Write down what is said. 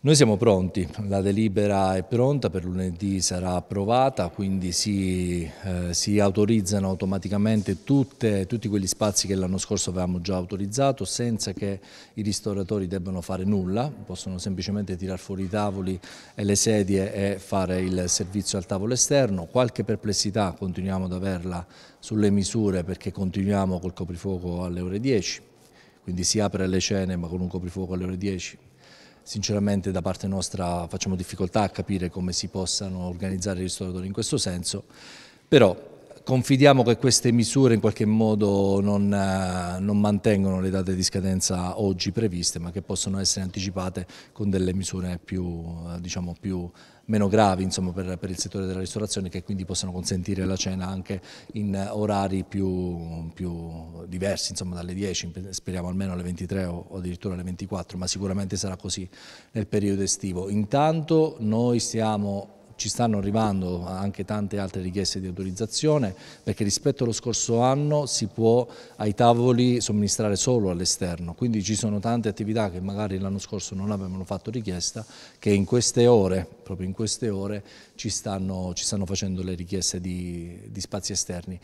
Noi siamo pronti, la delibera è pronta, per lunedì sarà approvata, quindi si, eh, si autorizzano automaticamente tutte, tutti quegli spazi che l'anno scorso avevamo già autorizzato senza che i ristoratori debbano fare nulla, possono semplicemente tirar fuori i tavoli e le sedie e fare il servizio al tavolo esterno. Qualche perplessità continuiamo ad averla sulle misure perché continuiamo col coprifuoco alle ore 10, quindi si apre le cene ma con un coprifuoco alle ore 10 Sinceramente da parte nostra facciamo difficoltà a capire come si possano organizzare i ristoratori in questo senso, però Confidiamo che queste misure in qualche modo non, eh, non mantengono le date di scadenza oggi previste, ma che possono essere anticipate con delle misure più, eh, diciamo, più meno gravi insomma, per, per, il settore della ristorazione che quindi possano consentire la cena anche in orari più, più diversi, insomma, dalle 10, speriamo almeno alle 23 o, o, addirittura alle 24, ma sicuramente sarà così nel periodo estivo. Intanto noi stiamo ci stanno arrivando anche tante altre richieste di autorizzazione perché rispetto allo scorso anno si può ai tavoli somministrare solo all'esterno, quindi ci sono tante attività che magari l'anno scorso non avevano fatto richiesta che in queste ore, proprio in queste ore, ci stanno, ci stanno facendo le richieste di, di spazi esterni.